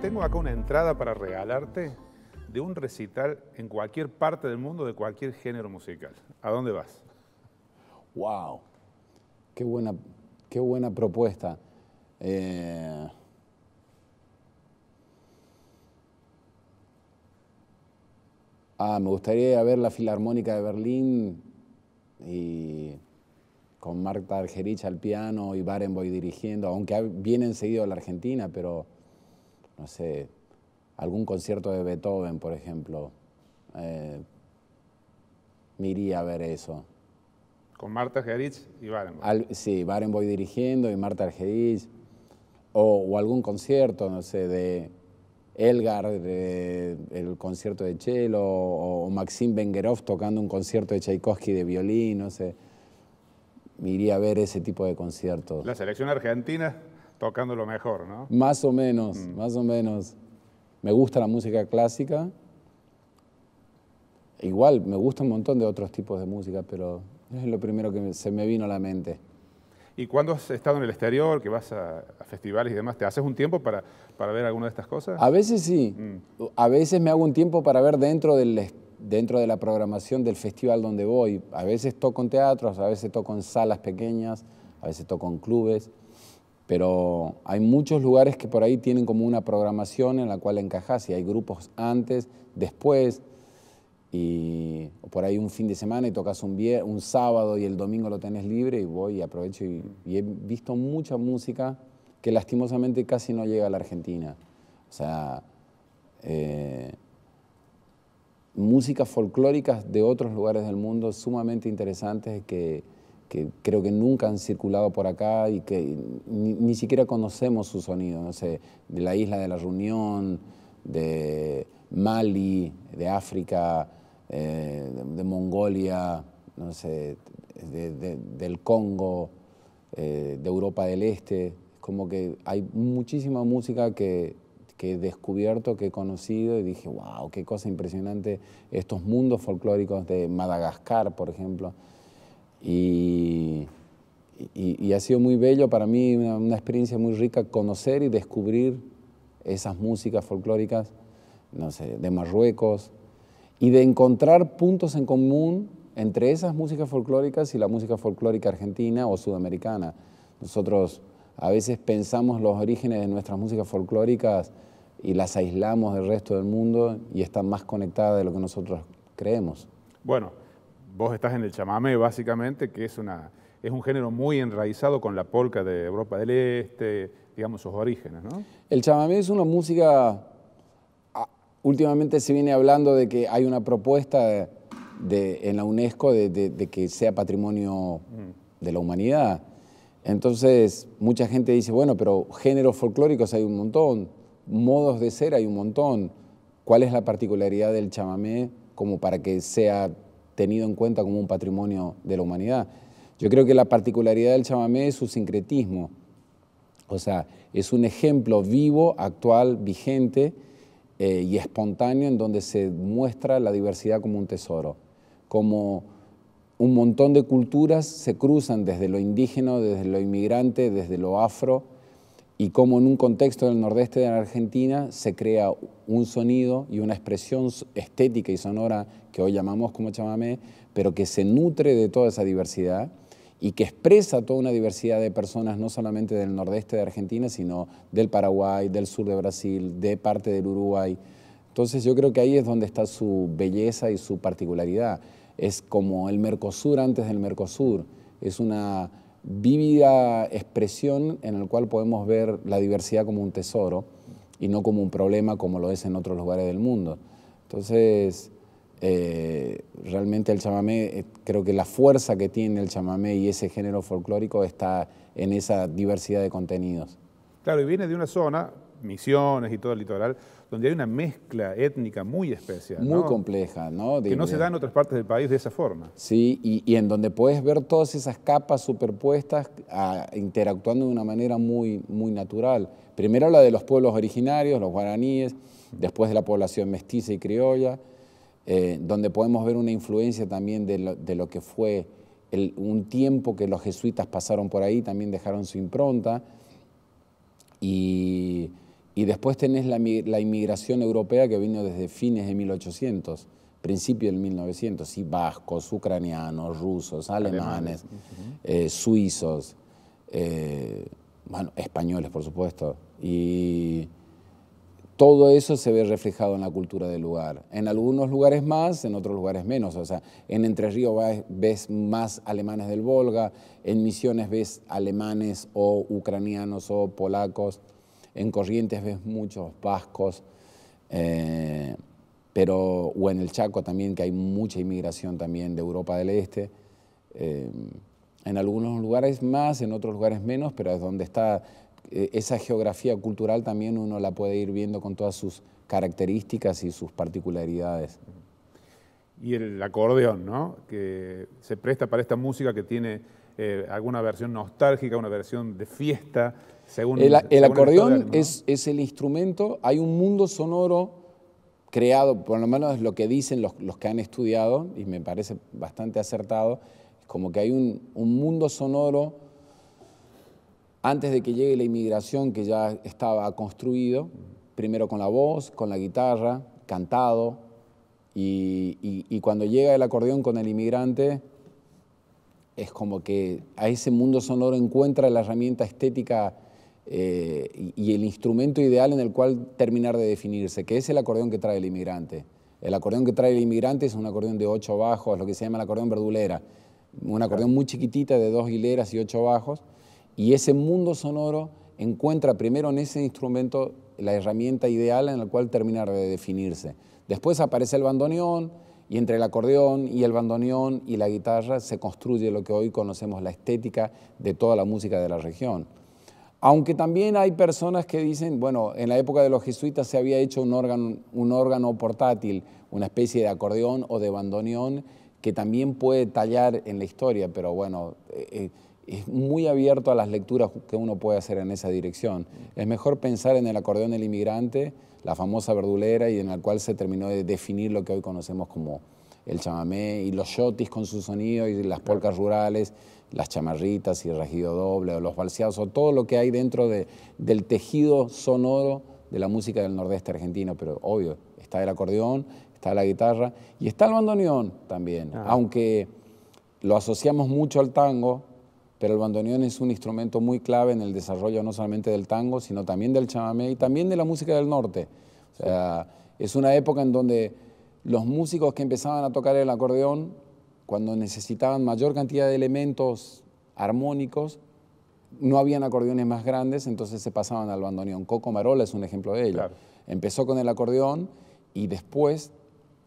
Tengo acá una entrada para regalarte de un recital en cualquier parte del mundo de cualquier género musical. ¿A dónde vas? ¡Wow! Qué buena, qué buena propuesta. Eh, ah, me gustaría ver la Filarmónica de Berlín y con Marta Argerich al piano y Barenboy dirigiendo, aunque viene enseguida a la Argentina, pero no sé, algún concierto de Beethoven, por ejemplo. Eh, me iría a ver eso. Con Marta Gerich y Barenboim. sí, Barenboim dirigiendo y Marta Argerich. O, algún concierto, no sé, de Elgar, el concierto de Chelo, o, Maxim Bengerov tocando un concierto de Tchaikovsky de violín, no sé. Me iría a ver ese tipo de conciertos. La selección argentina Tocando lo mejor, ¿no? Más o menos, mm. más o menos. Me gusta la música clásica. Igual, me gusta un montón de otros tipos de música, pero es lo primero que se me vino a la mente. ¿Y cuándo has estado en el exterior, que vas a, festivales y demás, te haces un tiempo para, ver alguna de estas cosas? A veces sí. Mm. A veces me hago un tiempo para ver dentro, del, dentro de la programación del festival donde voy. A veces toco en teatros, a veces toco en salas pequeñas, a veces toco en clubes. Pero hay muchos lugares que por ahí tienen como una programación en la cual encajas y hay grupos antes, después, y por ahí un fin de semana y tocas un, un sábado y el domingo lo tenés libre y voy y aprovecho y, he visto mucha música que lastimosamente casi no llega a la Argentina. O sea, eh, músicas folclóricas de otros lugares del mundo sumamente interesantes que que creo que nunca han circulado por acá y que ni, siquiera conocemos su sonido, no sé, de la isla de la Reunión, de Mali, de África, eh, de, Mongolia, del Congo, eh, de Europa del Este. Como que hay muchísima música que, que he descubierto, que he conocido y dije, wow, qué cosa impresionante estos mundos folclóricos de Madagascar, por ejemplo. Y, ha sido muy bello para mí, una, experiencia muy rica conocer y descubrir esas músicas folclóricas, de Marruecos, y de encontrar puntos en común entre esas músicas folclóricas y la música folclórica argentina o sudamericana. Nosotros a veces pensamos los orígenes de nuestras músicas folclóricas y las aislamos del resto del mundo y están más conectadas de lo que nosotros creemos. Bueno, vos estás en el chamamé básicamente, que es, una, es un género muy enraizado con la polca de Europa del Este, digamos sus orígenes, ¿no? El chamamé es una música, ah, últimamente se viene hablando de que hay una propuesta de, en la UNESCO de, de, que sea patrimonio mm. de la humanidad. Entonces, mucha gente dice, bueno, pero géneros folclóricos hay un montón, modos de ser hay un montón. ¿Cuál es la particularidad del chamamé como para que sea tenido en cuenta como un patrimonio de la humanidad. Yo creo que la particularidad del chamamé es su sincretismo, o sea, es un ejemplo vivo, actual, vigente eh, y espontáneo en donde se muestra la diversidad como un tesoro, como un montón de culturas se cruzan desde lo indígena, desde lo inmigrante, desde lo afro, y cómo en un contexto del nordeste de la Argentina se crea un sonido y una expresión estética y sonora que hoy llamamos como chamamé, pero que se nutre de toda esa diversidad y que expresa toda una diversidad de personas, no solamente del nordeste de Argentina, sino del Paraguay, del sur de Brasil, de parte del Uruguay. Entonces yo creo que ahí es donde está su belleza y su particularidad. Es como el Mercosur antes del Mercosur. Es una vívida expresión en la cual podemos ver la diversidad como un tesoro y no como un problema como lo es en otros lugares del mundo. Entonces, eh, realmente el chamamé, eh, creo que la fuerza que tiene el chamamé y ese género folclórico está en esa diversidad de contenidos. Claro, y viene de una zona, Misiones y todo el litoral, donde hay una mezcla étnica muy especial. Muy compleja, ¿no? que no se da en otras partes del país de esa forma. Sí, y, en donde puedes ver todas esas capas superpuestas ah, interactuando de una manera muy, muy natural. Primero la de los pueblos originarios, los guaraníes, después de la población mestiza y criolla, eh, donde podemos ver una influencia también de lo, que fue un tiempo que los jesuitas pasaron por ahí, también dejaron su impronta. Y y después tenés la, inmigración europea que vino desde fines de 1800, principio del 1900, y vascos, ucranianos, rusos, alemanes, eh, suizos, eh, bueno, españoles por supuesto. Y todo eso se ve reflejado en la cultura del lugar. En algunos lugares más, en otros lugares menos. O sea, en Entre Ríos ves más alemanes del Volga, en Misiones ves alemanes o ucranianos o polacos. En Corrientes ves muchos vascos, eh, pero, o en el Chaco también, que hay mucha inmigración también de Europa del Este. Eh, en algunos lugares más, en otros lugares menos, pero es donde está eh, esa geografía cultural también uno la puede ir viendo con todas sus características y sus particularidades. Y el acordeón, ¿no? Que se presta para esta música que tiene eh, alguna versión nostálgica, una versión de fiesta, según... El, acordeón es, el instrumento, hay un mundo sonoro creado, por lo menos es lo que dicen los, que han estudiado, y me parece bastante acertado, como que hay un, mundo sonoro antes de que llegue la inmigración que ya estaba construido, primero con la voz, con la guitarra, cantado, y, cuando llega el acordeón con el inmigrante, es como que a ese mundo sonoro encuentra la herramienta estética eh, y, el instrumento ideal en el cual terminar de definirse, que es el acordeón que trae el inmigrante. El acordeón que trae el inmigrante es un acordeón de ocho bajos, lo que se llama el acordeón verdulera, un acordeón muy chiquitita de dos hileras y ocho bajos, y ese mundo sonoro encuentra primero en ese instrumento la herramienta ideal en la cual terminar de definirse. Después aparece el bandoneón, y entre el acordeón y el bandoneón y la guitarra se construye lo que hoy conocemos la estética de toda la música de la región. Aunque también hay personas que dicen, bueno, en la época de los jesuitas se había hecho un órgano, portátil, una especie de acordeón o de bandoneón que también puede tallar en la historia, pero bueno, eh, eh, es muy abierto a las lecturas que uno puede hacer en esa dirección. Es mejor pensar en el acordeón del inmigrante la famosa verdulera y en la cual se terminó de definir lo que hoy conocemos como el chamamé y los yotis con su sonido y las polcas rurales, las chamarritas y el regido doble o los balseados o todo lo que hay dentro del tejido sonoro de la música del nordeste argentino, pero obvio, está el acordeón, está la guitarra y está el bandoneón también, ah. aunque lo asociamos mucho al tango, pero el bandoneón es un instrumento muy clave en el desarrollo no solamente del tango, sino también del chamamé y también de la música del norte. O sea, es una época en donde los músicos que empezaban a tocar el acordeón, cuando necesitaban mayor cantidad de elementos armónicos, no habían acordeones más grandes, entonces se pasaban al bandoneón. Coco Marola es un ejemplo de ello. Empezó con el acordeón y después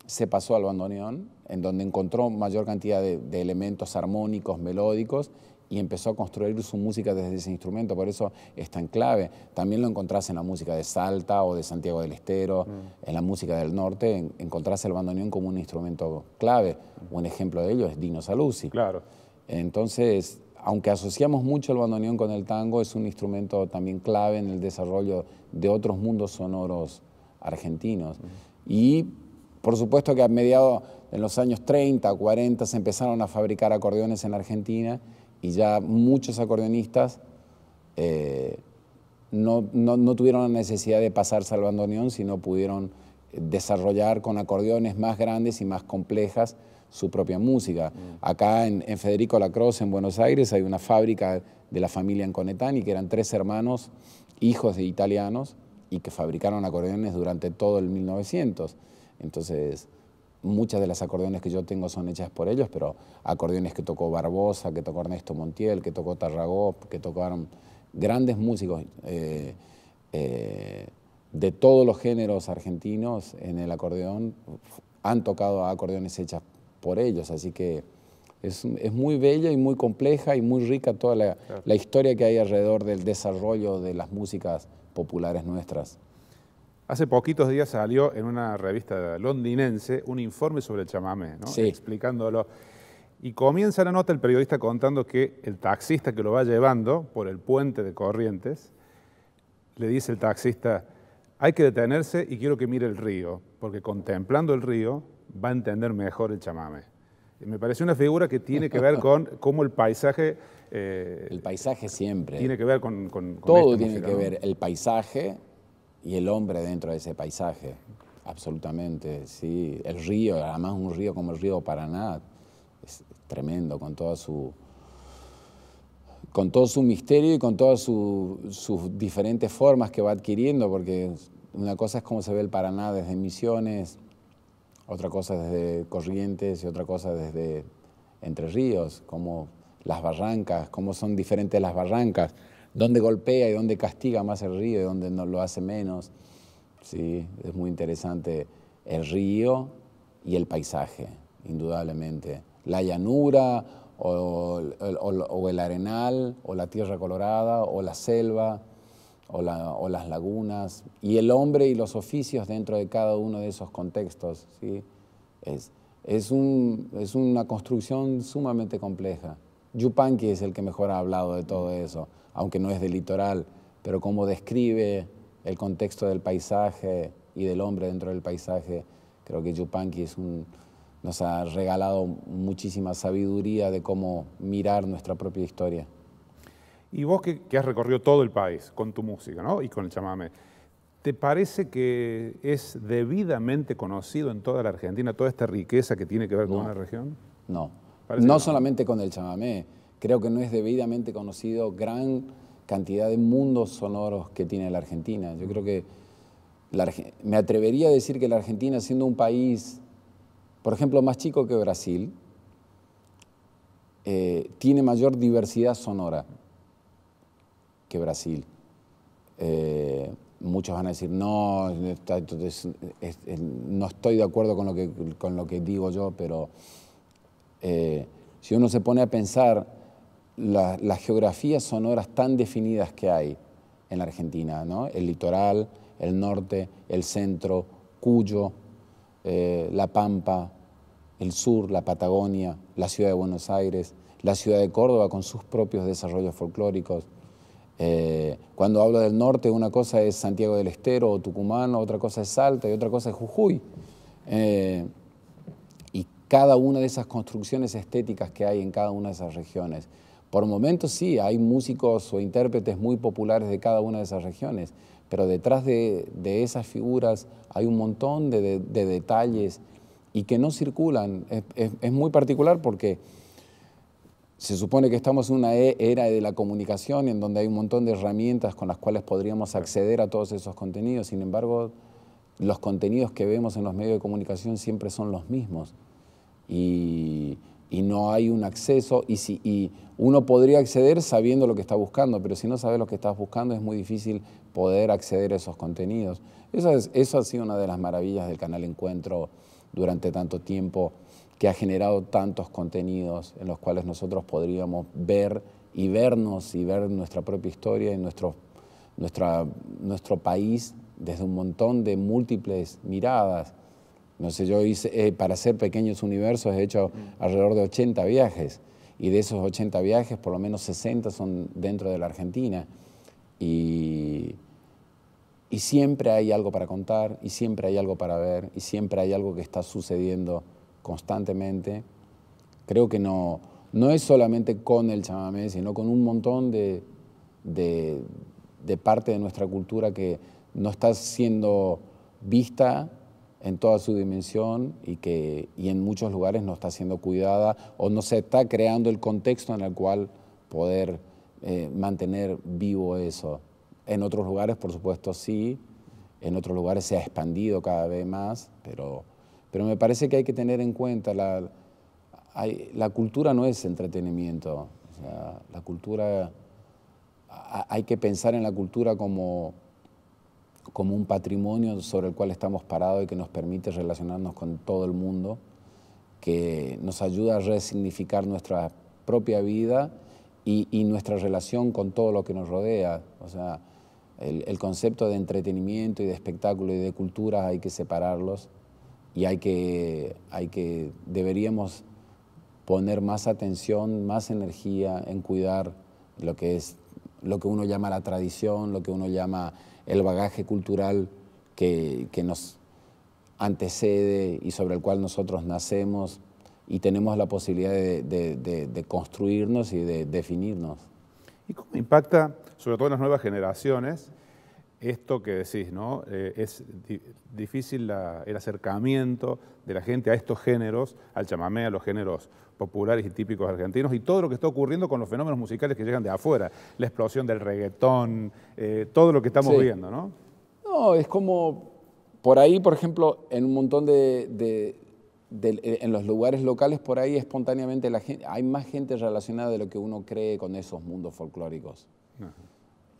se pasó al bandoneón, en donde encontró mayor cantidad de elementos armónicos, melódicos, y empezó a construir su música desde ese instrumento, por eso es tan clave. También lo encontrás en la música de Salta o de Santiago del Estero, mm. en la música del norte, encontrás el bandoneón como un instrumento clave. Un ejemplo de ello es Dino Saluzzi. Claro. Entonces, aunque asociamos mucho el bandoneón con el tango, es un instrumento también clave en el desarrollo de otros mundos sonoros argentinos. Mm. Y por supuesto que a mediados de los años 30, 40 se empezaron a fabricar acordeones en Argentina y ya muchos acordeonistas eh, no, tuvieron la necesidad de pasar salvando bandoneón, sino pudieron eh, desarrollar con acordeones más grandes y más complejas su propia música. Mm. Acá en, Federico Lacroze, en Buenos Aires, hay una fábrica de la familia Anconetani, que eran tres hermanos, hijos de italianos, y que fabricaron acordeones durante todo el 1900. Entonces, Muchas de las acordeones que yo tengo son hechas por ellos, pero acordeones que tocó Barbosa, que tocó Ernesto Montiel, que tocó Tarragó, que tocaron grandes músicos eh, eh, de todos los géneros argentinos en el acordeón, han tocado acordeones hechas por ellos, así que es, muy bella y muy compleja y muy rica toda la historia que hay alrededor del desarrollo de las músicas populares nuestras. Hace poquitos días salió en una revista londinense un informe sobre el chamamé, explicándolo. Y comienza la nota el periodista contando que el taxista que lo va llevando por el puente de Corrientes, le dice el taxista, hay que detenerse y quiero que mire el río, porque contemplando el río va a entender mejor el chamame. me parece una figura que tiene que ver con cómo el paisaje... Eh, el paisaje siempre. Tiene que ver con... Todo tiene que ver, el paisaje, y el hombre dentro de ese paisaje, absolutamente, sí. El río, además un río como el río Paraná, es tremendo, con toda su con todo su misterio y con todas sus diferentes formas que va adquiriendo, porque una cosa es cómo se ve el Paraná desde Misiones, otra cosa desde Corrientes y otra cosa desde Entre Ríos, como las barrancas, cómo son diferentes las barrancas dónde golpea y donde castiga más el río y donde no lo hace menos. Sí, es muy interesante el río y el paisaje, indudablemente. La llanura o, el arenal o la tierra colorada o la selva o, las lagunas y el hombre y los oficios dentro de cada uno de esos contextos. ¿sí? Es, es una construcción sumamente compleja. Yupanqui es el que mejor ha hablado de todo eso aunque no es de litoral, pero cómo describe el contexto del paisaje y del hombre dentro del paisaje. Creo que Yupanqui es un, nos ha regalado muchísima sabiduría de cómo mirar nuestra propia historia. Y vos que, has recorrido todo el país con tu música ¿no? y con el chamame, ¿te parece que es debidamente conocido en toda la Argentina toda esta riqueza que tiene que ver con una región? No, no, solamente con el chamamé, creo que no es debidamente conocido gran cantidad de mundos sonoros que tiene la Argentina. Yo creo que me atrevería a decir que la Argentina, siendo un país, por ejemplo, más chico que Brasil, eh, tiene mayor diversidad sonora que Brasil. Eh, muchos van a decir, no, no estoy de acuerdo con lo que, con lo que digo yo, pero eh, si uno se pone a pensar las geografías sonoras tan definidas que hay en la Argentina, el litoral, el norte, el centro, Cuyo, eh, La Pampa, el sur, la Patagonia, la ciudad de Buenos Aires, la ciudad de Córdoba con sus propios desarrollos folclóricos. Eh, cuando hablo del norte, una cosa es Santiago del Estero o Tucumán, otra cosa es Salta y otra cosa es Jujuy. Eh, y cada una de esas construcciones estéticas que hay en cada una de esas regiones. Por momentos sí, hay músicos o intérpretes muy populares de cada una de esas regiones, pero detrás de, esas figuras hay un montón de, detalles y que no circulan. Es, muy particular porque se supone que estamos en una e, era de la comunicación en donde hay un montón de herramientas con las cuales podríamos acceder a todos esos contenidos, sin embargo los contenidos que vemos en los medios de comunicación siempre son los mismos y, no hay un acceso y, si, uno podría acceder sabiendo lo que está buscando, pero si no sabes lo que estás buscando es muy difícil poder acceder a esos contenidos. Eso, ha sido una de las maravillas del canal Encuentro durante tanto tiempo, que ha generado tantos contenidos en los cuales nosotros podríamos ver y vernos y ver nuestra propia historia y nuestro, país desde un montón de múltiples miradas. No sé, yo hice, eh, para hacer pequeños universos he hecho alrededor de 80 viajes y de esos 80 viajes, por lo menos 60 son dentro de la Argentina. Y, siempre hay algo para contar, y siempre hay algo para ver, y siempre hay algo que está sucediendo constantemente. Creo que no, es solamente con el chamamé, sino con un montón de, de parte de nuestra cultura que no está siendo vista en toda su dimensión y que en muchos lugares no está siendo cuidada o no se está creando el contexto en el cual poder eh, mantener vivo eso. En otros lugares, por supuesto, sí, en otros lugares se ha expandido cada vez más, pero, pero me parece que hay que tener en cuenta, la, la cultura no es entretenimiento, la cultura, hay que pensar en la cultura como como un patrimonio sobre el cual estamos parados y que nos permite relacionarnos con todo el mundo, que nos ayuda a resignificar nuestra propia vida y, nuestra relación con todo lo que nos rodea. O sea, el, el, concepto de entretenimiento y de espectáculo y de cultura hay que separarlos y hay que, hay que deberíamos poner más atención, más energía en cuidar lo que es lo que uno llama la tradición, lo que uno llama el bagaje cultural que, nos antecede y sobre el cual nosotros nacemos y tenemos la posibilidad de, construirnos y de definirnos. ¿Y cómo impacta, sobre todo en las nuevas generaciones, esto que decís, ¿no? Eh, es difícil el acercamiento de la gente a estos géneros, al chamamé, a los géneros populares y típicos argentinos y todo lo que está ocurriendo con los fenómenos musicales que llegan de afuera, la explosión del reggaetón, eh, todo lo que estamos viendo, ¿no? No, es como por ahí, por ejemplo, en un montón de, en los lugares locales, por ahí espontáneamente la gente, hay más gente relacionada de lo que uno cree con esos mundos folclóricos.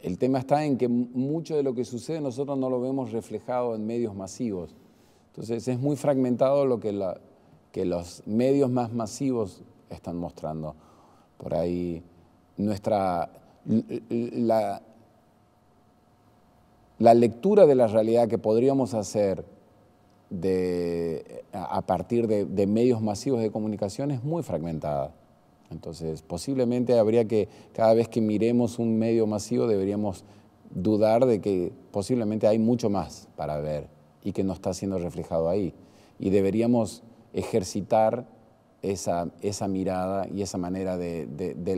El tema está en que mucho de lo que sucede nosotros no lo vemos reflejado en medios masivos. Entonces es muy fragmentado lo que la, que los medios más masivos están mostrando. Por ahí nuestra... La, lectura de la realidad que podríamos hacer a partir de, de, medios masivos de comunicación es muy fragmentada. Entonces, posiblemente habría que, cada vez que miremos un medio masivo, deberíamos dudar de que posiblemente hay mucho más para ver y que no está siendo reflejado ahí. Y deberíamos ejercitar esa, mirada y esa manera de,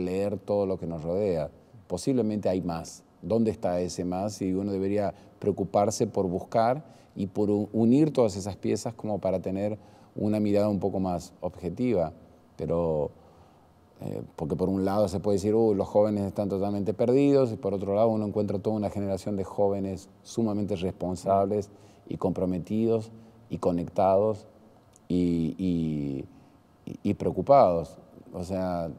leer todo lo que nos rodea. Posiblemente hay más. ¿Dónde está ese más? Y uno debería preocuparse por buscar y por unir todas esas piezas como para tener una mirada un poco más objetiva. Pero eh, porque por un lado se puede decir, uh, los jóvenes están totalmente perdidos, y por otro lado uno encuentra toda una generación de jóvenes sumamente responsables y comprometidos y conectados y, preocupados. O sea,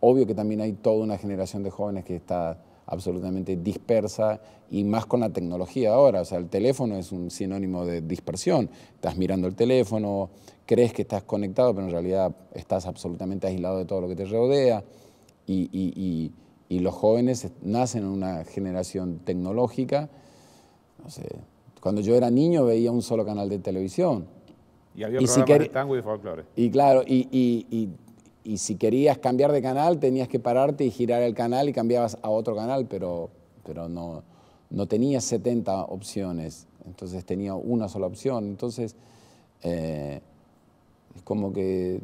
obvio que también hay toda una generación de jóvenes que está absolutamente dispersa y más con la tecnología ahora. O sea, el teléfono es un sinónimo de dispersión. Estás mirando el teléfono, crees que estás conectado, pero en realidad estás absolutamente aislado de todo lo que te rodea. Y, y los jóvenes nacen en una generación tecnológica. No sé, cuando yo era niño veía un solo canal de televisión. Y había de tango y Y claro, y, si querías cambiar de canal, tenías que pararte y girar el canal y cambiabas a otro canal, pero, pero no, no tenías 70 opciones, entonces tenía una sola opción. Entonces, eh, es como que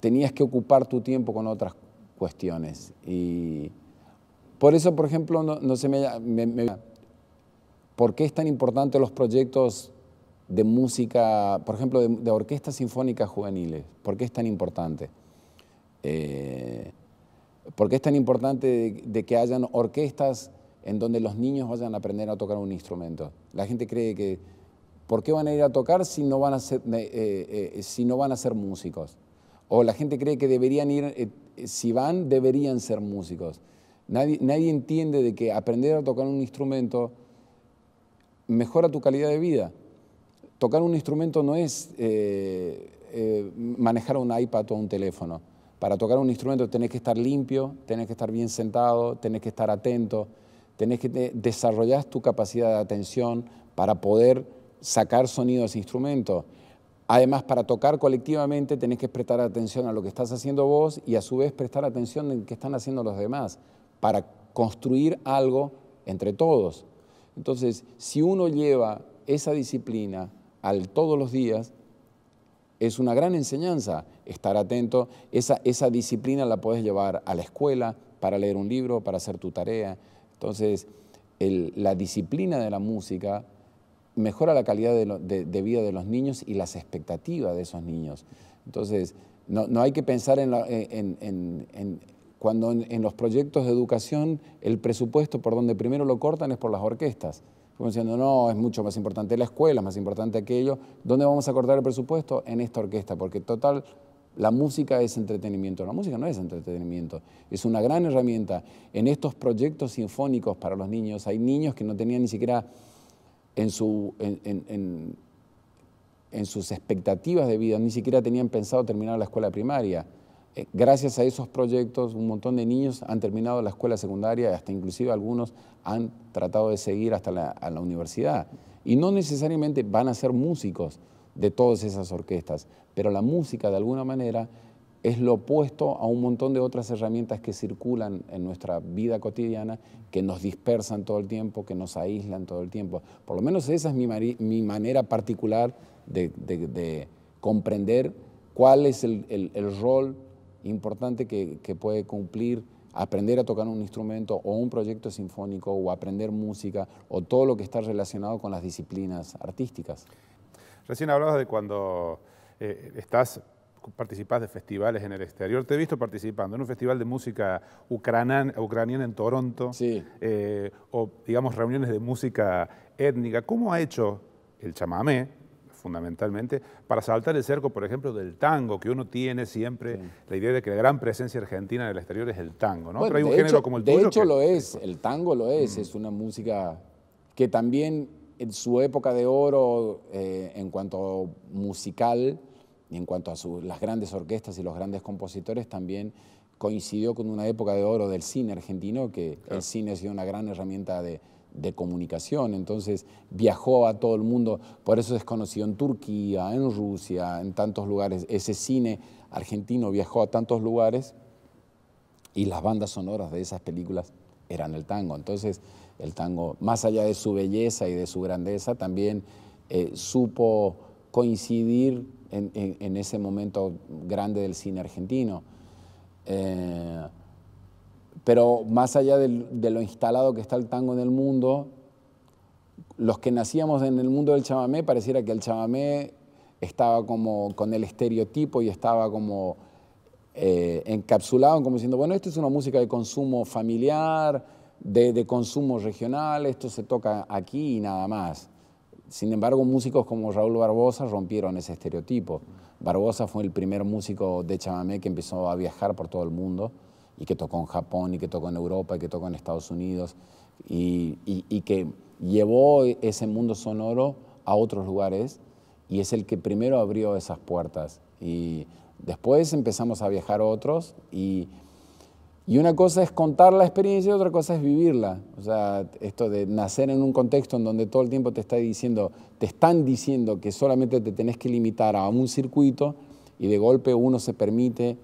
tenías que ocupar tu tiempo con otras cuestiones. Y por eso, por ejemplo, no, no se me, ¿Por qué es tan importante los proyectos de música, por ejemplo, de, orquestas sinfónicas juveniles? ¿Por qué es tan importante? Eh, ¿Por qué es tan importante de, que hayan orquestas en donde los niños vayan a aprender a tocar un instrumento? La gente cree que, ¿por qué van a ir a tocar si no van a ser, eh, eh, si no van a ser músicos? O la gente cree que deberían ir, si van, deberían ser músicos. Nadie, nadie entiende de que aprender a tocar un instrumento mejora tu calidad de vida tocar un instrumento no es eh, eh, manejar un iPad o un teléfono. Para tocar un instrumento tenés que estar limpio, tenés que estar bien sentado, tenés que estar atento, tenés que desarrollar tu capacidad de atención para poder sacar sonido a ese instrumento. Además, para tocar colectivamente tenés que prestar atención a lo que estás haciendo vos y a su vez prestar atención en que están haciendo los demás para construir algo entre todos. Entonces, si uno lleva esa disciplina todos los días, es una gran enseñanza estar atento. Esa, disciplina la puedes llevar a la escuela para leer un libro, para hacer tu tarea. Entonces, la disciplina de la música mejora la calidad de, vida de los niños y las expectativas de esos niños. Entonces, no, hay que pensar en eh, cuando en, los proyectos de educación el presupuesto por donde primero lo cortan es por las orquestas diciendo, no, es mucho más importante la escuela, es más importante aquello. ¿Dónde vamos a cortar el presupuesto? En esta orquesta, porque total, la música es entretenimiento. La música no es entretenimiento, es una gran herramienta. En estos proyectos sinfónicos para los niños, hay niños que no tenían ni siquiera en, su, en, en sus expectativas de vida, ni siquiera tenían pensado terminar la escuela primaria. Eh, gracias a esos proyectos, un montón de niños han terminado la escuela secundaria, hasta inclusive algunos han tratado de seguir hasta la, universidad. Y no necesariamente van a ser músicos de todas esas orquestas, pero la música de alguna manera es lo opuesto a un montón de otras herramientas que circulan en nuestra vida cotidiana, que nos dispersan todo el tiempo, que nos aíslan todo el tiempo. Por lo menos esa es mi, manera particular de, comprender cuál es el rol importante que, puede cumplir aprender a tocar un instrumento o un proyecto sinfónico o aprender música o todo lo que está relacionado con las disciplinas artísticas. Recién hablabas de cuando eh, estás participas de festivales en el exterior. Te he visto participando en un festival de música ucraniana, en Toronto, eh, o digamos reuniones de música étnica. ¿Cómo ha hecho el chamamé, fundamentalmente, para saltar el cerco, por ejemplo, del tango, que uno tiene siempre la idea de que la gran presencia argentina en el exterior es el tango, ¿no? hay un género como el tango De hecho lo es, el tango lo es, es una música que también en su época de oro, eh, en cuanto musical y en cuanto a las grandes orquestas y los grandes compositores, también coincidió con una época de oro del cine argentino, que el cine ha sido una gran herramienta de de comunicación, entonces viajó a todo el mundo, por eso es conocido en Turquía, en Rusia, en tantos lugares. Ese cine argentino viajó a tantos lugares y las bandas sonoras de esas películas eran el tango. Entonces el tango, más allá de su belleza y de su grandeza, también eh, supo coincidir en, ese momento grande del cine argentino. Eh, pero más allá de, lo instalado que está el tango en el mundo, los que nacíamos en el mundo del chamamé, pareciera que el chamamé estaba como con el estereotipo y estaba como eh, encapsulado, como diciendo, bueno, esto es una música de consumo familiar, de, de consumo regional, esto se toca aquí y nada más. Sin embargo, músicos como Raúl Barbosa rompieron ese estereotipo. Barbosa fue el primer músico de chamamé que empezó a viajar por todo el mundo y que tocó en Japón, y que tocó en Europa, y que tocó en Estados Unidos, y, que llevó ese mundo sonoro a otros lugares y es el que primero abrió esas puertas. Y después empezamos a viajar otros y, y una cosa es contar la experiencia y otra cosa es vivirla. O sea, esto de nacer en un contexto en donde todo el tiempo te está diciendo, te están diciendo que solamente te tenés que limitar a un circuito y de golpe uno se permite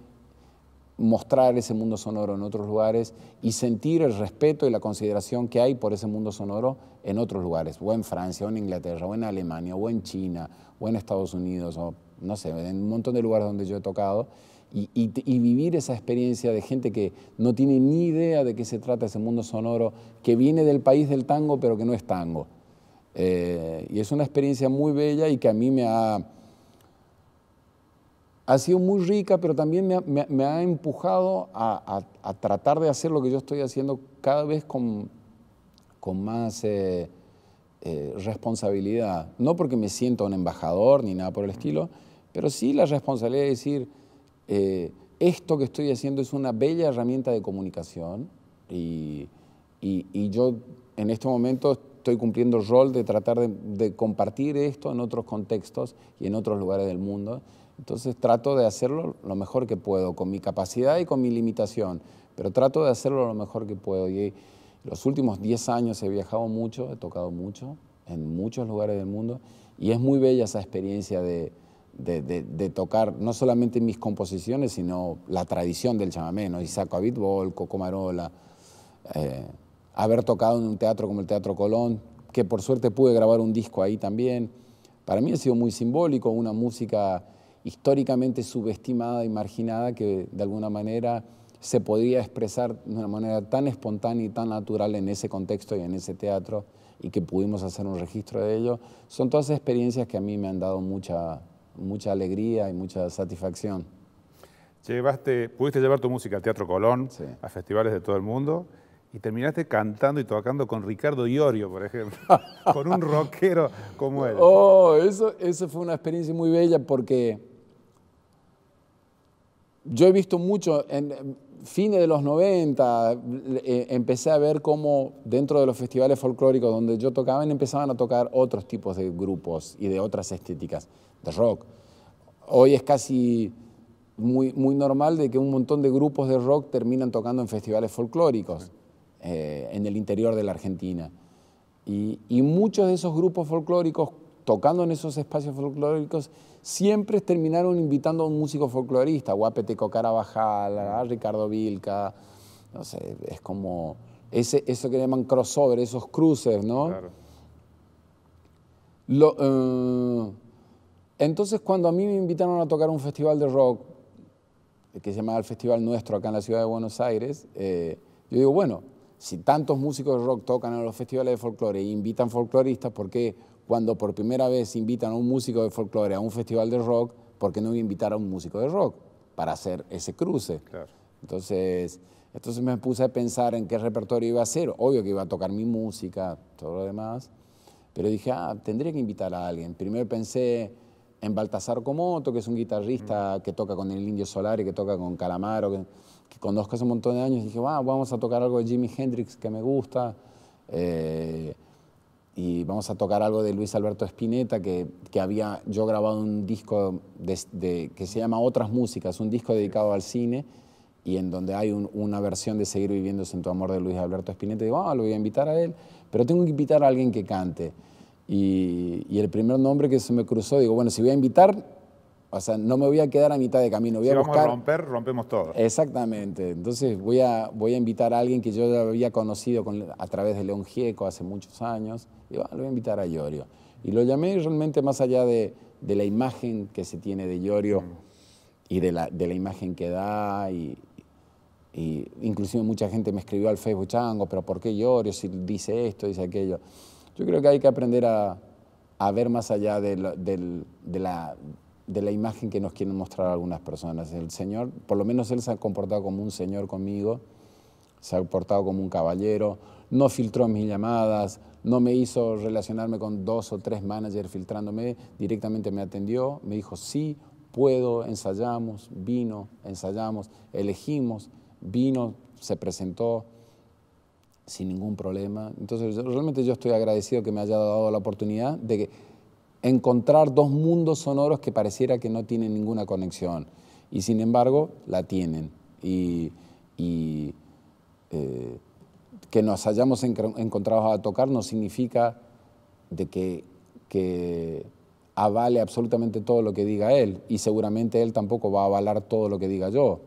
mostrar ese mundo sonoro en otros lugares y sentir el respeto y la consideración que hay por ese mundo sonoro en otros lugares, o en Francia, o en Inglaterra, o en Alemania, o en China, o en Estados Unidos, o no sé, en un montón de lugares donde yo he tocado. Y, vivir esa experiencia de gente que no tiene ni idea de qué se trata ese mundo sonoro, que viene del país del tango, pero que no es tango. Eh, y es una experiencia muy bella y que a mí me ha, ha sido muy rica, pero también me ha, empujado a, tratar de hacer lo que yo estoy haciendo cada vez con, más eh, eh, responsabilidad. No porque me sienta un embajador ni nada por el estilo, pero sí la responsabilidad de decir, eh, esto que estoy haciendo es una bella herramienta de comunicación y, yo en este momento estoy cumpliendo el rol de tratar de compartir esto en otros contextos y en otros lugares del mundo. Entonces trato de hacerlo lo mejor que puedo, con mi capacidad y con mi limitación, pero trato de hacerlo lo mejor que puedo. Y los últimos 10 años he viajado mucho, he tocado mucho, en muchos lugares del mundo, y es muy bella esa experiencia de, tocar no solamente mis composiciones, sino la tradición del chamamé, ¿no? saco Abitbol, Coco Marola, eh, haber tocado en un teatro como el Teatro Colón, que por suerte pude grabar un disco ahí también. Para mí ha sido muy simbólico, una música históricamente subestimada y marginada que de alguna manera se podría expresar de una manera tan espontánea y tan natural en ese contexto y en ese teatro y que pudimos hacer un registro de ello, son todas experiencias que a mí me han dado mucha, mucha alegría y mucha satisfacción. Llevaste, pudiste llevar tu música al Teatro Colón, a festivales de todo el mundo, y terminaste cantando y tocando con Ricardo Iorio, por ejemplo, con un rockero como él. Oh, eso, eso fue una experiencia muy bella porque yo he visto mucho, en fines de los 90, eh, empecé a ver cómo dentro de los festivales folclóricos donde yo tocaba, empezaban a tocar otros tipos de grupos y de otras estéticas, de rock. Hoy es casi muy, normal de que un montón de grupos de rock terminan tocando en festivales folclóricos eh, en el interior de la Argentina. y muchos de esos grupos folclóricos tocando en esos espacios folclóricos, siempre terminaron invitando a un músico folclorista, Guapete Carabajal, Ricardo Vilca, no sé, es como eso que llaman crossover, esos cruces, ¿no? Eh, entonces, cuando a mí me invitaron a tocar un festival de rock, que se llamaba el Festival Nuestro acá en la ciudad de Buenos Aires, eh, yo digo, bueno, si tantos músicos de rock tocan en los festivales de folclore e invitan folcloristas, ¿por qué? cuando por primera vez invitan a un músico de folclore a un festival de rock, ¿por qué no invitar a un músico de rock para hacer ese cruce? Claro. Entonces, entonces me puse a pensar en qué repertorio iba a hacer. Obvio que iba a tocar mi música, todo lo demás. Pero dije, ah, tendría que invitar a alguien. Primero pensé en Baltasar Comoto, que es un guitarrista mm. que toca con el Indio Solari, que toca con Calamaro, que, que, conozco hace un montón de años. Dije, ah, vamos a tocar algo de Jimi Hendrix que me gusta. Eh, y vamos a tocar algo de Luis Alberto Spinetta, que, había yo grabado un disco de, que se llama Otras Músicas, un disco dedicado al cine, y en donde hay una versión de Seguir viviendo en tu amor de Luis Alberto Spinetta. Y digo, ah, lo voy a invitar a él, pero tengo que invitar a alguien que cante. Y, y el primer nombre que se me cruzó, digo, bueno, si voy a invitar, o sea, no me voy a quedar a mitad de camino. Voy a buscar... vamos a romper, rompemos todo. Exactamente. Entonces voy a, voy a invitar a alguien que yo había conocido a través de León Gieco hace muchos años. Y voy a invitar a Llorio. Y lo llamé realmente más allá de, la imagen que se tiene de Llorio mm. y de la, imagen que da y, inclusive mucha gente me escribió al Facebook Chango, pero ¿por qué Llorio si dice esto, dice aquello? Yo creo que hay que aprender a, ver más allá de, la, de la imagen que nos quieren mostrar algunas personas. El Señor, por lo menos Él se ha comportado como un Señor conmigo, se ha comportado como un caballero, no filtró mis llamadas, no me hizo relacionarme con dos o tres managers filtrándome, directamente me atendió, me dijo, sí, puedo, ensayamos, vino, ensayamos, elegimos, vino, se presentó sin ningún problema. Entonces, realmente yo estoy agradecido que me haya dado la oportunidad de que encontrar dos mundos sonoros que pareciera que no tienen ninguna conexión y sin embargo la tienen. Y, eh, que nos hayamos encontrado a tocar no significa de que, que avale absolutamente todo lo que diga él y seguramente él tampoco va a avalar todo lo que diga yo,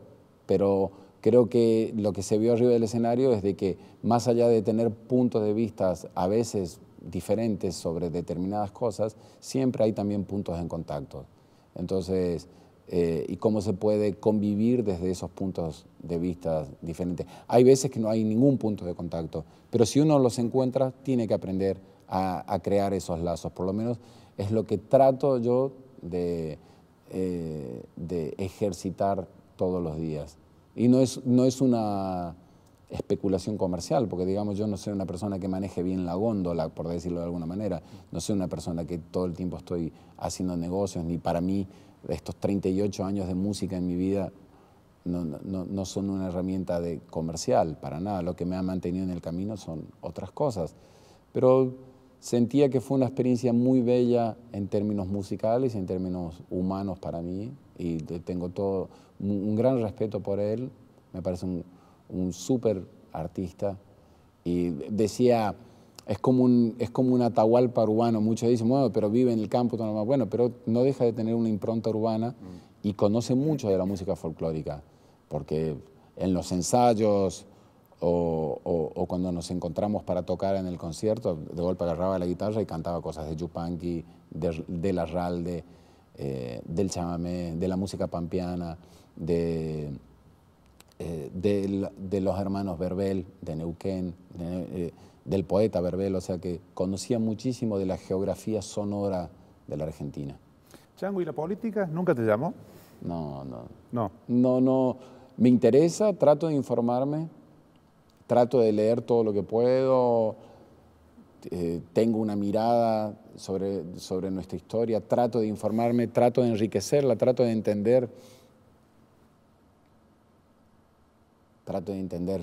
pero creo que lo que se vio arriba del escenario es de que más allá de tener puntos de vista a veces diferentes sobre determinadas cosas, siempre hay también puntos en contacto. Entonces, eh, y cómo se puede convivir desde esos puntos de vista diferentes. Hay veces que no hay ningún punto de contacto, pero si uno los encuentra, tiene que aprender a, crear esos lazos. Por lo menos es lo que trato yo de, eh, de ejercitar todos los días. Y no es, no es una especulación comercial, porque digamos yo no soy una persona que maneje bien la góndola, por decirlo de alguna manera, no soy una persona que todo el tiempo estoy haciendo negocios, ni para mí estos 38 años de música en mi vida no, no, no son una herramienta de comercial, para nada, lo que me ha mantenido en el camino son otras cosas, pero sentía que fue una experiencia muy bella en términos musicales y en términos humanos para mí, y tengo todo un gran respeto por él, me parece un un súper artista. Y decía, es como un, es como un atahualpa urbano. Muchos dicen, bueno, pero vive en el campo, todo más. Bueno, pero no deja de tener una impronta urbana y conoce mucho de la música folclórica, porque en los ensayos o, cuando nos encontramos para tocar en el concierto, de golpe agarraba la guitarra y cantaba cosas de Yupanqui, de, La Ralde, eh, del chamamé, de la música pampeana, de eh, de, de, los hermanos Verbel, de Neuquén, eh, del poeta Verbel, o sea que conocía muchísimo de la geografía sonora de la Argentina. Chango, ¿y la política nunca te llamó? No, no. No. No, no. Me interesa, trato de informarme, trato de leer todo lo que puedo, eh, tengo una mirada sobre, sobre nuestra historia, trato de informarme, trato de enriquecerla, trato de entender trato de entender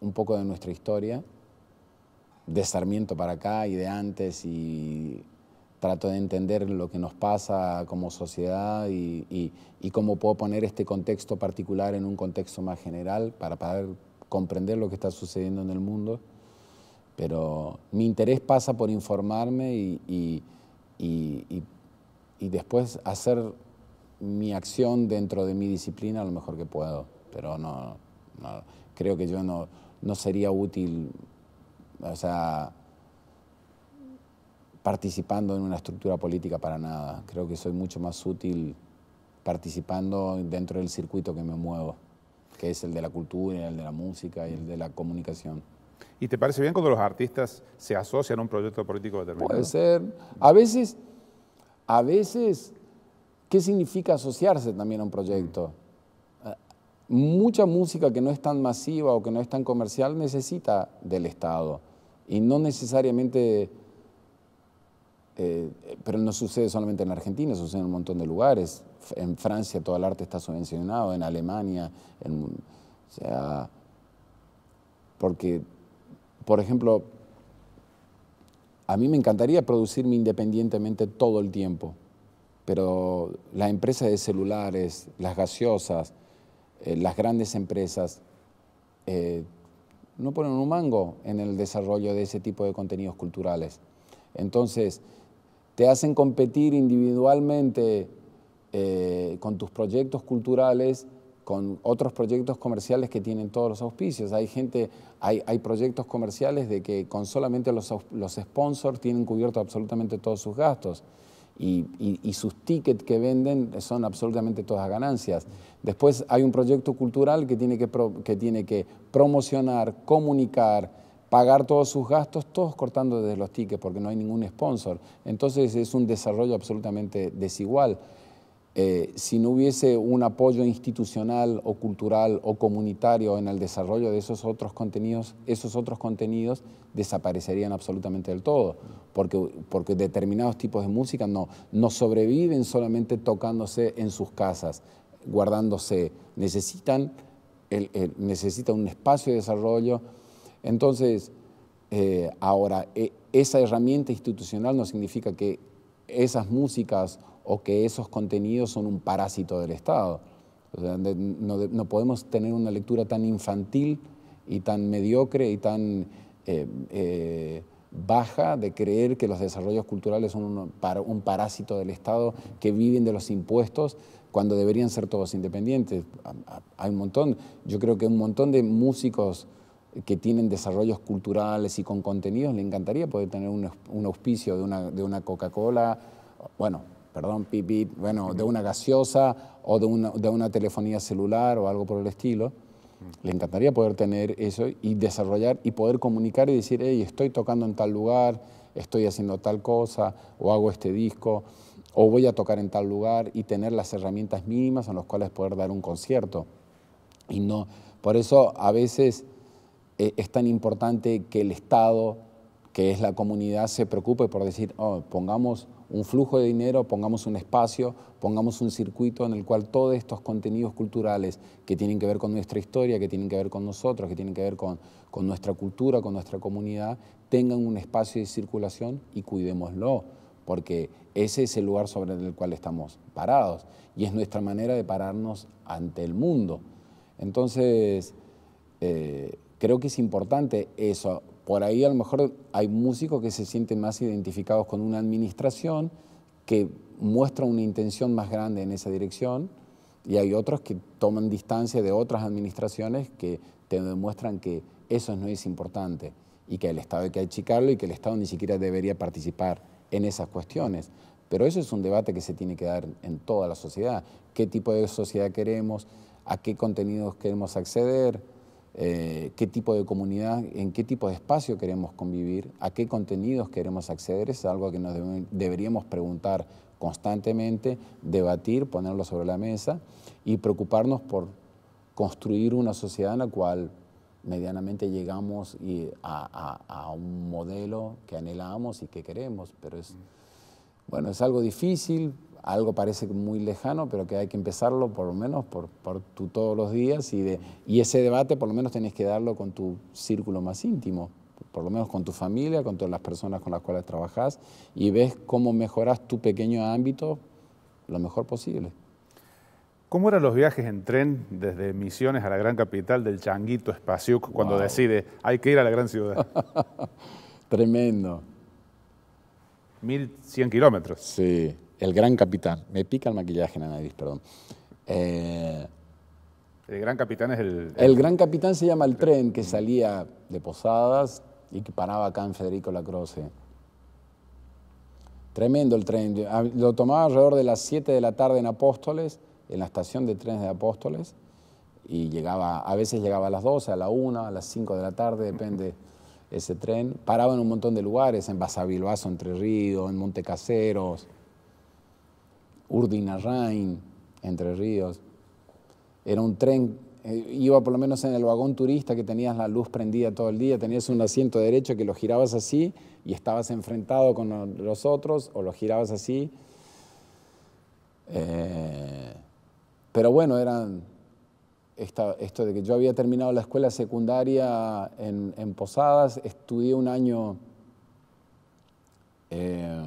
un poco de nuestra historia, de Sarmiento para acá y de antes, y trato de entender lo que nos pasa como sociedad y, cómo puedo poner este contexto particular en un contexto más general para poder comprender lo que está sucediendo en el mundo. Pero mi interés pasa por informarme y, y después hacer mi acción dentro de mi disciplina lo mejor que puedo pero no, creo que yo no, sería útil, o sea, participando en una estructura política para nada. Creo que soy mucho más útil participando dentro del circuito que me muevo, que es el de la cultura, el de la música y el de la comunicación. ¿Y te parece bien cuando los artistas se asocian a un proyecto político determinado? Puede ser. A veces, a veces, ¿qué significa asociarse también a un proyecto? mucha música que no es tan masiva o que no es tan comercial necesita del Estado y no necesariamente, eh, pero no sucede solamente en Argentina, sucede en un montón de lugares. En Francia todo el arte está subvencionado, en Alemania, porque, por ejemplo, a mí me encantaría producirme independientemente todo el tiempo, pero la empresa de celulares, las gaseosas, eh, las grandes empresas eh, no ponen un mango en el desarrollo de ese tipo de contenidos culturales. Entonces, te hacen competir individualmente eh, con tus proyectos culturales, con otros proyectos comerciales que tienen todos los auspicios. Hay gente, hay, proyectos comerciales de que con solamente los, los sponsors tienen cubierto absolutamente todos sus gastos y, sus tickets que venden son absolutamente todas ganancias. Después hay un proyecto cultural que tiene que, que tiene que promocionar, comunicar, pagar todos sus gastos, todos cortando desde los tickets porque no hay ningún sponsor. Entonces es un desarrollo absolutamente desigual. Eh, si no hubiese un apoyo institucional o cultural o comunitario en el desarrollo de esos otros contenidos, esos otros contenidos desaparecerían absolutamente del todo, porque, porque determinados tipos de música no, no sobreviven solamente tocándose en sus casas, guardándose, necesitan, un espacio de desarrollo. Entonces, eh, ahora, e, esa herramienta institucional no significa que esas músicas o que esos contenidos son un parásito del Estado. no, podemos tener una lectura tan infantil y tan mediocre y tan eh, eh, baja de creer que los desarrollos culturales son un, parásito del Estado que viven de los impuestos cuando deberían ser todos independientes. Hay un montón, yo creo que un montón de músicos que tienen desarrollos culturales y con contenidos, le encantaría poder tener un, auspicio de una, de una Coca-Cola. Bueno, perdón, pipí, bueno, de una gaseosa o de una, de una telefonía celular o algo por el estilo. Le encantaría poder tener eso y desarrollar y poder comunicar y decir, hey, estoy tocando en tal lugar, estoy haciendo tal cosa, o hago este disco, o voy a tocar en tal lugar y tener las herramientas mínimas en las cuales poder dar un concierto. Y no, por eso a veces eh, es tan importante que el Estado, que es la comunidad, se preocupe por decir, oh, pongamos un flujo de dinero, pongamos un espacio, pongamos un circuito en el cual todos estos contenidos culturales que tienen que ver con nuestra historia, que tienen que ver con nosotros, que tienen que ver con, nuestra cultura, con nuestra comunidad, tengan un espacio de circulación y cuidémoslo, porque ese es el lugar sobre el cual estamos parados y es nuestra manera de pararnos ante el mundo. Entonces, eh, creo que es importante eso, por ahí a lo mejor hay músicos que se sienten más identificados con una administración que muestra una intención más grande en esa dirección y hay otros que toman distancia de otras administraciones que te demuestran que eso no es importante y que el Estado hay que achicarlo y que el Estado ni siquiera debería participar en esas cuestiones. Pero eso es un debate que se tiene que dar en toda la sociedad. ¿Qué tipo de sociedad queremos? ¿A qué contenidos queremos acceder? Eh, qué tipo de comunidad, en qué tipo de espacio queremos convivir, a qué contenidos queremos acceder, es algo que nos deberíamos preguntar constantemente, debatir, ponerlo sobre la mesa y preocuparnos por construir una sociedad en la cual medianamente llegamos a, a, un modelo que anhelamos y que queremos, pero es, mm. bueno, es algo difícil, algo parece muy lejano, pero que hay que empezarlo por lo menos por, todos los días y, de, ese debate por lo menos tenés que darlo con tu círculo más íntimo, por lo menos con tu familia, con todas las personas con las cuales trabajás y ves cómo mejoras tu pequeño ámbito lo mejor posible. ¿Cómo eran los viajes en tren desde Misiones a la gran capital del Changuito espacio cuando decide hay que ir a la gran ciudad? Tremendo. 1100 kilómetros. Sí, el Gran Capitán. Me pica el maquillaje en la nariz, perdón. Eh, el Gran Capitán es el, el, Gran Capitán se llama el tren que salía de Posadas y que paraba acá en Federico Lacroce. Tremendo el tren. Ah, lo tomaba alrededor de las 7 de la tarde en Apóstoles, en la estación de trenes de Apóstoles, y llegaba, a veces llegaba a las 12, a la 1, a las 5 de la tarde, depende ese tren. Paraba en un montón de lugares, en Basavilbaso, Entre Río en Montecaseros. Urdinarrain, Entre Ríos. Era un tren, eh, iba por lo menos en el vagón turista que tenías la luz prendida todo el día, tenías un asiento derecho que lo girabas así y estabas enfrentado con los otros o lo girabas así. Eh, pero bueno, eran esto de que yo había terminado la escuela secundaria en, Posadas, estudié un año... Eh,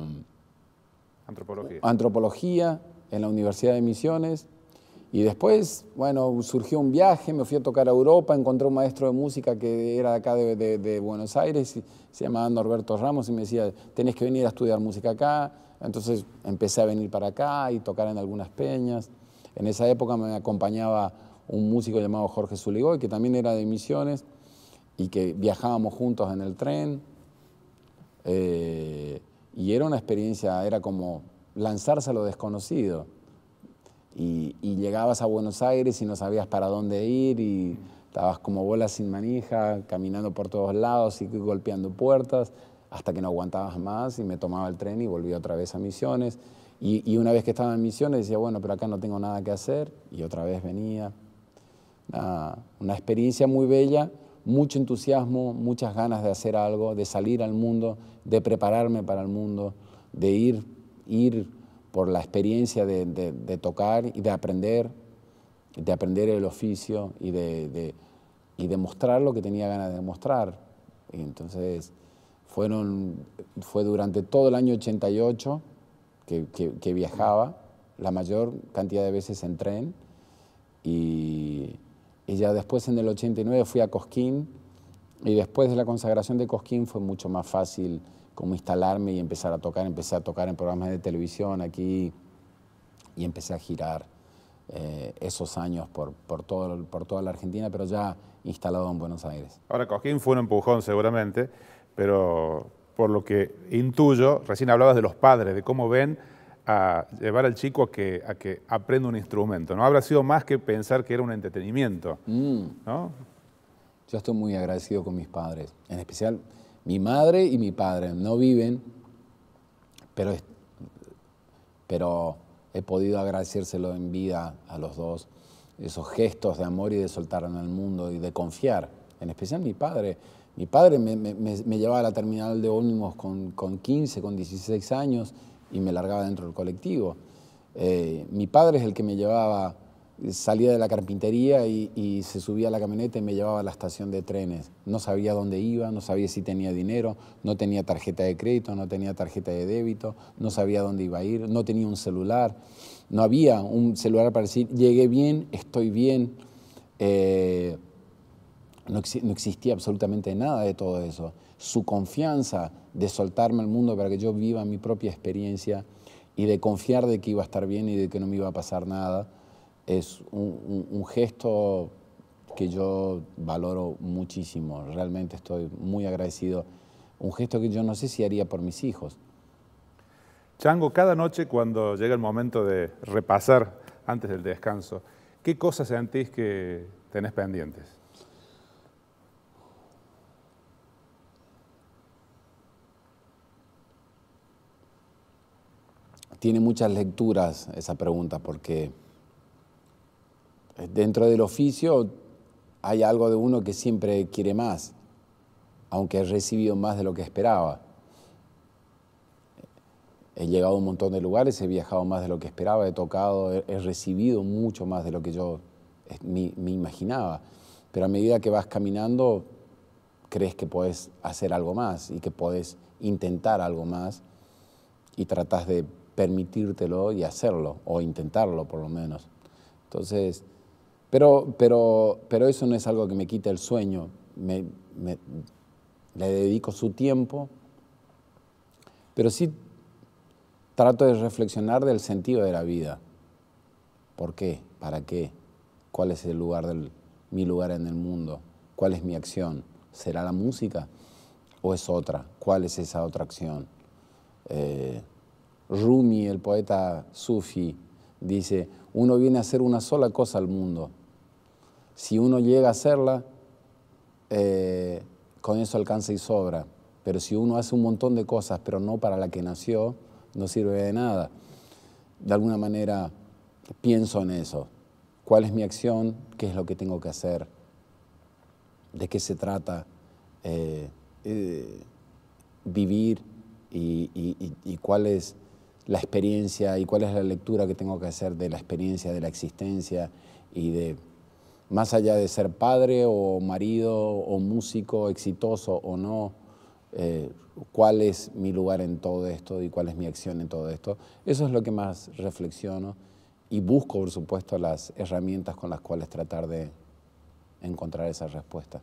Antropología. Antropología en la Universidad de Misiones. Y después, bueno, surgió un viaje, me fui a tocar a Europa, encontré un maestro de música que era acá de, de, de Buenos Aires, se llamaba Norberto Ramos, y me decía, tenés que venir a estudiar música acá. Entonces empecé a venir para acá y tocar en algunas peñas. En esa época me acompañaba un músico llamado Jorge Zuligoy, que también era de Misiones, y que viajábamos juntos en el tren. Eh, y era una experiencia, era como lanzarse a lo desconocido. Y, llegabas a Buenos Aires y no sabías para dónde ir y estabas como bola sin manija, caminando por todos lados y golpeando puertas, hasta que no aguantabas más y me tomaba el tren y volvía otra vez a Misiones. Y, una vez que estaba en Misiones decía, bueno, pero acá no tengo nada que hacer y otra vez venía. una experiencia muy bella, mucho entusiasmo, muchas ganas de hacer algo, de salir al mundo de prepararme para el mundo, de ir, ir por la experiencia de, tocar y de aprender, de aprender el oficio y de, y mostrar lo que tenía ganas de mostrar. entonces fueron, fue durante todo el año 88 que, viajaba la mayor cantidad de veces en tren y, y, ya después en el 89 fui a Cosquín y después de la consagración de Cosquín fue mucho más fácil cómo instalarme y empezar a tocar. Empecé a tocar en programas de televisión aquí y empecé a girar eh, esos años por, por, todo, por toda la Argentina, pero ya instalado en Buenos Aires. Ahora, Cosquín fue un empujón seguramente, pero por lo que intuyo, recién hablabas de los padres, de cómo ven a llevar al chico a que, a que aprenda un instrumento. No habrá sido más que pensar que era un entretenimiento. Mm. ¿no? Yo estoy muy agradecido con mis padres, en especial mi madre y mi padre no viven, pero, pero he podido agradecérselo en vida a los dos, esos gestos de amor y de soltar en el mundo y de confiar, en especial mi padre. Mi padre me, llevaba a la terminal de ómnibus con, 15, con 16 años y me largaba dentro del colectivo. Eh, mi padre es el que me llevaba salía de la carpintería y, se subía a la camioneta y me llevaba a la estación de trenes. No sabía dónde iba, no sabía si tenía dinero, no tenía tarjeta de crédito, no tenía tarjeta de débito, no sabía dónde iba a ir, no tenía un celular, no había un celular para decir, llegué bien, estoy bien. Eh, no, no existía absolutamente nada de todo eso. Su confianza de soltarme al mundo para que yo viva mi propia experiencia y de confiar de que iba a estar bien y de que no me iba a pasar nada es un, gesto que yo valoro muchísimo, realmente estoy muy agradecido. Un gesto que yo no sé si haría por mis hijos. Chango, cada noche cuando llega el momento de repasar antes del descanso, ¿qué cosas sentís que tenés pendientes? Tiene muchas lecturas esa pregunta porque dentro del oficio hay algo de uno que siempre quiere más, aunque he recibido más de lo que esperaba. He llegado a un montón de lugares, he viajado más de lo que esperaba, he tocado, he, recibido mucho más de lo que yo eh, me, me, imaginaba. Pero a medida que vas caminando, crees que puedes hacer algo más y que puedes intentar algo más y tratas de permitírtelo y hacerlo, o intentarlo por lo menos. Entonces, pero, eso no es algo que me quite el sueño. Me, le dedico su tiempo, pero sí trato de reflexionar del sentido de la vida. ¿Por qué? ¿Para qué? ¿Cuál es el lugar del, mi lugar en el mundo? ¿Cuál es mi acción? ¿Será la música o es otra? ¿Cuál es esa otra acción? Eh, Rumi, el poeta sufi, dice, uno viene a hacer una sola cosa al mundo, si uno llega a hacerla, eh, con eso alcanza y sobra. Pero si uno hace un montón de cosas, pero no para la que nació, no sirve de nada. De alguna manera pienso en eso. ¿Cuál es mi acción? ¿Qué es lo que tengo que hacer? ¿De qué se trata? Eh, eh, vivir y, y, cuál es la experiencia y cuál es la lectura que tengo que hacer de la experiencia, de la existencia y de más allá de ser padre o marido o músico exitoso o no, eh, cuál es mi lugar en todo esto y cuál es mi acción en todo esto. Eso es lo que más reflexiono y busco, por supuesto, las herramientas con las cuales tratar de encontrar esa respuesta.